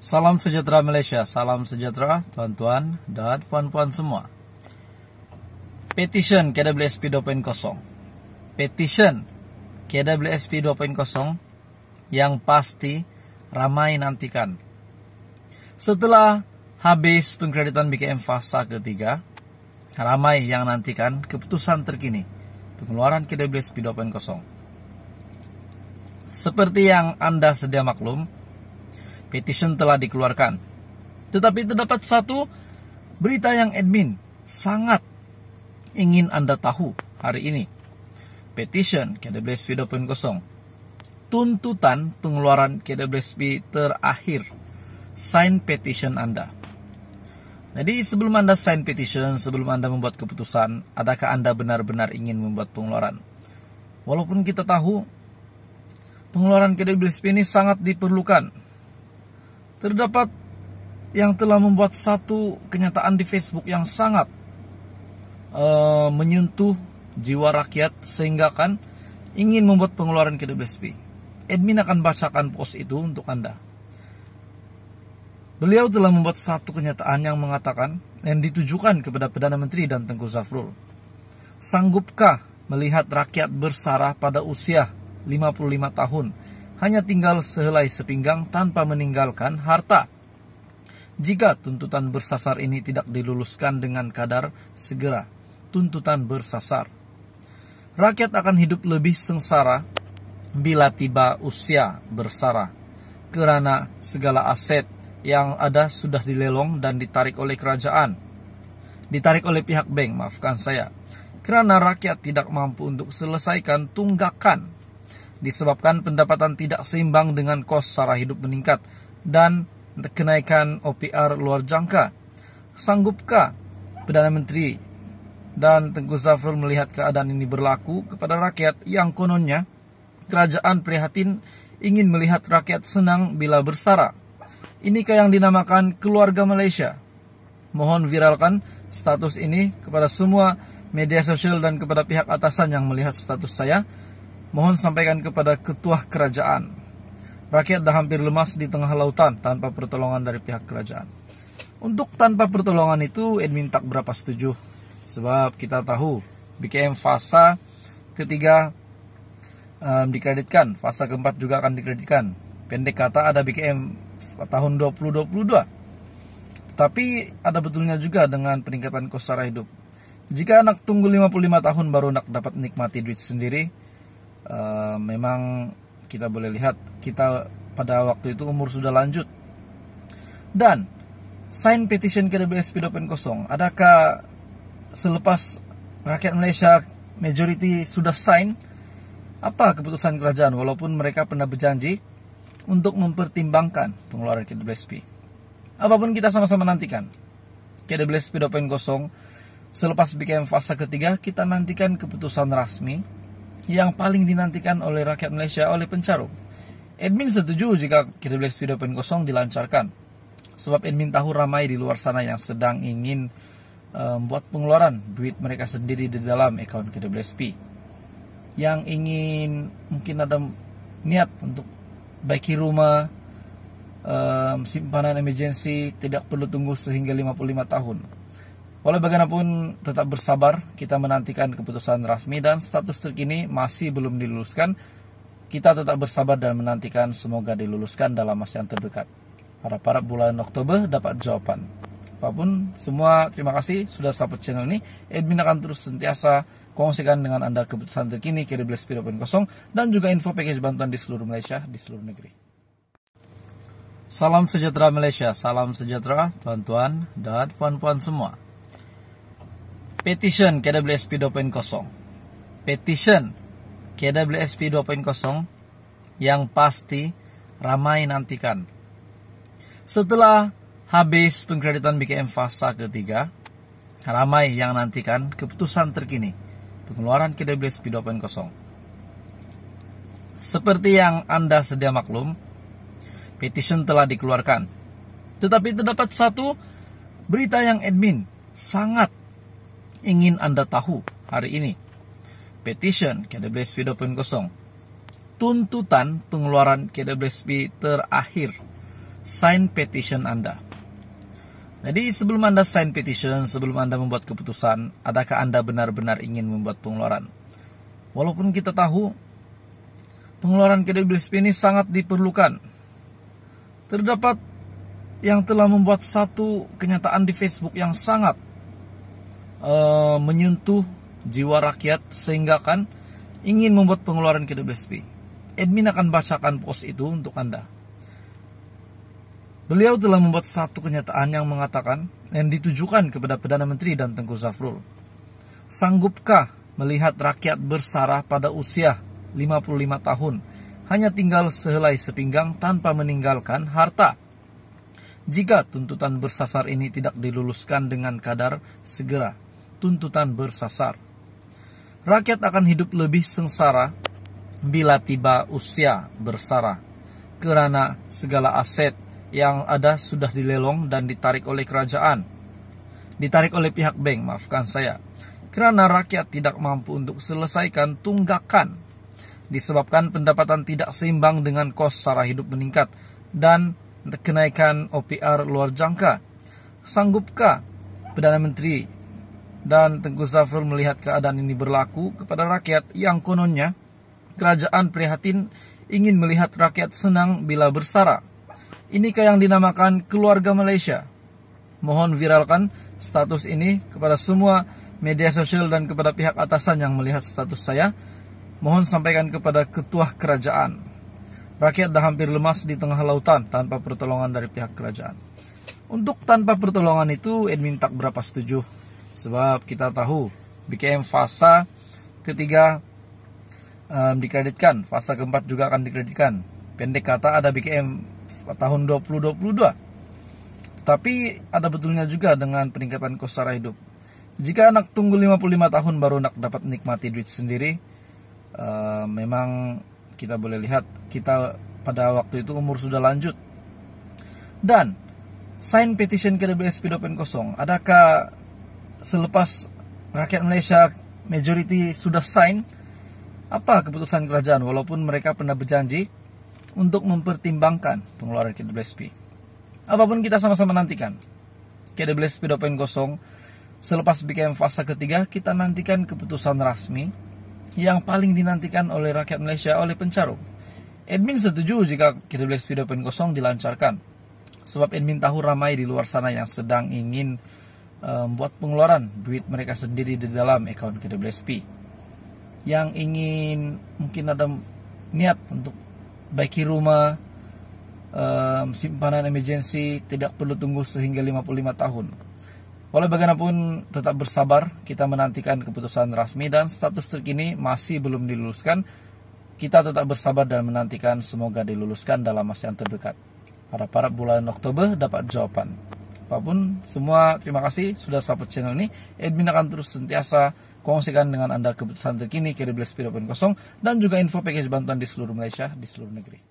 Salam sejahtera Malaysia, salam sejahtera tuan-tuan dan puan-puan semua. Petition KWSP 2.0 Petition KWSP 2.0 yang pasti ramai nantikan. Setelah habis pengkreditan BKM fasa ketiga, ramai yang nantikan keputusan terkini pengeluaran KWSP 2.0. Seperti yang Anda sedia maklum, Petition telah dikeluarkan. Tetapi terdapat satu berita yang admin sangat ingin Anda tahu hari ini. Petition KWSP 2.0 Tuntutan pengeluaran KWSP terakhir Sign petition Anda Jadi sebelum Anda sign petition, sebelum Anda membuat keputusan Adakah Anda benar-benar ingin membuat pengeluaran? Walaupun kita tahu Pengeluaran KWSP ini sangat diperlukan Terdapat yang telah membuat satu kenyataan di Facebook yang sangat uh, menyentuh jiwa rakyat sehingga kan ingin membuat pengeluaran ke WSP. Admin akan bacakan post itu untuk Anda. Beliau telah membuat satu kenyataan yang mengatakan yang ditujukan kepada Perdana Menteri dan Tengku Zafrul. Sanggupkah melihat rakyat bersarah pada usia 55 tahun hanya tinggal sehelai sepinggang tanpa meninggalkan harta. Jika tuntutan bersasar ini tidak diluluskan dengan kadar segera, tuntutan bersasar. Rakyat akan hidup lebih sengsara bila tiba usia bersara, kerana segala aset yang ada sudah dilelong dan ditarik oleh kerajaan. Ditarik oleh pihak bank, maafkan saya. kerana rakyat tidak mampu untuk selesaikan tunggakan disebabkan pendapatan tidak seimbang dengan kos sara hidup meningkat dan kenaikan OPR luar jangka. Sanggupkah Perdana Menteri dan Tengku Zafrul melihat keadaan ini berlaku kepada rakyat yang kononnya kerajaan prihatin ingin melihat rakyat senang bila bersara. Inikah yang dinamakan keluarga Malaysia? Mohon viralkan status ini kepada semua media sosial dan kepada pihak atasan yang melihat status saya Mohon sampaikan kepada ketua kerajaan. Rakyat dah hampir lemas di tengah lautan tanpa pertolongan dari pihak kerajaan. Untuk tanpa pertolongan itu admin tak berapa setuju. Sebab kita tahu BKM fasa ketiga um, dikreditkan, fasa keempat juga akan dikreditkan. Pendek kata ada BKM tahun 2022. Tapi ada betulnya juga dengan peningkatan kos hidup. Jika anak tunggu 55 tahun baru nak dapat nikmati duit sendiri, uh, memang kita boleh lihat kita pada waktu itu umur sudah lanjut. Dan sign petition ke WSP 2.0 kosong, adakah selepas rakyat Malaysia majority sudah sign apa keputusan kerajaan walaupun mereka pernah berjanji untuk mempertimbangkan pengeluaran KDBSP. Apapun kita sama-sama nantikan. KWSP 2.0 selepas BKM fase ketiga kita nantikan keputusan resmi yang paling dinantikan oleh rakyat Malaysia oleh pencarum. Admin setuju jika Kidblaze Video Pen Kosong dilancarkan. Sebab admin tahu ramai di luar sana yang sedang ingin eh, membuat um, pengeluaran duit mereka sendiri di dalam account Kidblaze P. Yang ingin mungkin ada niat untuk baiki rumah, um, simpanan emergency tidak perlu tunggu sehingga 55 tahun. Walau bagaimanapun tetap bersabar, kita menantikan keputusan resmi dan status terkini masih belum diluluskan. Kita tetap bersabar dan menantikan semoga diluluskan dalam masa yang terdekat. para para bulan Oktober dapat jawaban. Apapun, semua terima kasih sudah support channel ini. Admin akan terus sentiasa kongsikan dengan Anda keputusan terkini kiri Kiribles 3.0 dan juga info package bantuan di seluruh Malaysia, di seluruh negeri. Salam sejahtera Malaysia, salam sejahtera tuan-tuan dan puan-puan semua. Petition KWSP 2.0. Petition KWSP 2.0 yang pasti ramai nantikan. Setelah habis pengkreditan BKM fasa ketiga, ramai yang nantikan keputusan terkini pengeluaran KWSP 2.0. Seperti yang Anda sedia maklum, petition telah dikeluarkan. Tetapi terdapat satu berita yang admin sangat ingin Anda tahu hari ini. Petition KWSP 2.0 Tuntutan pengeluaran KWSP terakhir Sign petition Anda Jadi sebelum Anda sign petition, sebelum Anda membuat keputusan Adakah Anda benar-benar ingin membuat pengeluaran? Walaupun kita tahu Pengeluaran KWSP ini sangat diperlukan Terdapat yang telah membuat satu kenyataan di Facebook yang sangat e, menyentuh jiwa rakyat sehingga kan ingin membuat pengeluaran ke WSP. Admin akan bacakan post itu untuk Anda. Beliau telah membuat satu kenyataan yang mengatakan yang ditujukan kepada Perdana Menteri dan Tengku Zafrul. Sanggupkah melihat rakyat bersarah pada usia 55 tahun hanya tinggal sehelai sepinggang tanpa meninggalkan harta? Jika tuntutan bersasar ini tidak diluluskan dengan kadar segera, tuntutan bersasar. Rakyat akan hidup lebih sengsara bila tiba usia bersara, karena segala aset yang ada sudah dilelong dan ditarik oleh kerajaan. Ditarik oleh pihak bank, maafkan saya. Karena rakyat tidak mampu untuk selesaikan tunggakan disebabkan pendapatan tidak seimbang dengan kos sara hidup meningkat dan kenaikan OPR luar jangka. Sanggupkah Perdana Menteri dan Tengku Zafrul melihat keadaan ini berlaku kepada rakyat yang kononnya kerajaan prihatin ingin melihat rakyat senang bila bersara. Inikah yang dinamakan keluarga Malaysia? Mohon viralkan status ini kepada semua media sosial dan kepada pihak atasan yang melihat status saya. Mohon sampaikan kepada ketua kerajaan. Rakyat dah hampir lemas di tengah lautan tanpa pertolongan dari pihak kerajaan. Untuk tanpa pertolongan itu, admin tak berapa setuju Sebab kita tahu BKM fasa ketiga um, dikreditkan, fasa keempat juga akan dikreditkan. Pendek kata ada BKM tahun 2022. Tapi ada betulnya juga dengan peningkatan kos secara hidup. Jika anak tunggu 55 tahun baru anak dapat nikmati duit sendiri, uh, memang kita boleh lihat kita pada waktu itu umur sudah lanjut. Dan sign petition ke DBSP 20 kosong, adakah selepas rakyat Malaysia majority sudah sign apa keputusan kerajaan walaupun mereka pernah berjanji untuk mempertimbangkan pengeluaran KWSP. Apapun kita sama-sama nantikan. KWSP 2.0 selepas BKM fase ketiga kita nantikan keputusan rasmi yang paling dinantikan oleh rakyat Malaysia oleh pencarum. Admin setuju jika KWSP 2.0 dilancarkan. Sebab admin tahu ramai di luar sana yang sedang ingin Eh, buat pengeluaran duit mereka sendiri di dalam account KWSP yang ingin mungkin ada niat untuk baiki rumah um, simpanan emergency tidak perlu tunggu sehingga 55 tahun walau bagaimanapun tetap bersabar kita menantikan keputusan resmi dan status terkini masih belum diluluskan kita tetap bersabar dan menantikan semoga diluluskan dalam masa yang terdekat harap-harap bulan Oktober dapat jawaban apapun semua terima kasih sudah support channel ini admin akan terus sentiasa kongsikan dengan anda keputusan terkini kiri Blast Piro Kosong dan juga info package bantuan di seluruh Malaysia di seluruh negeri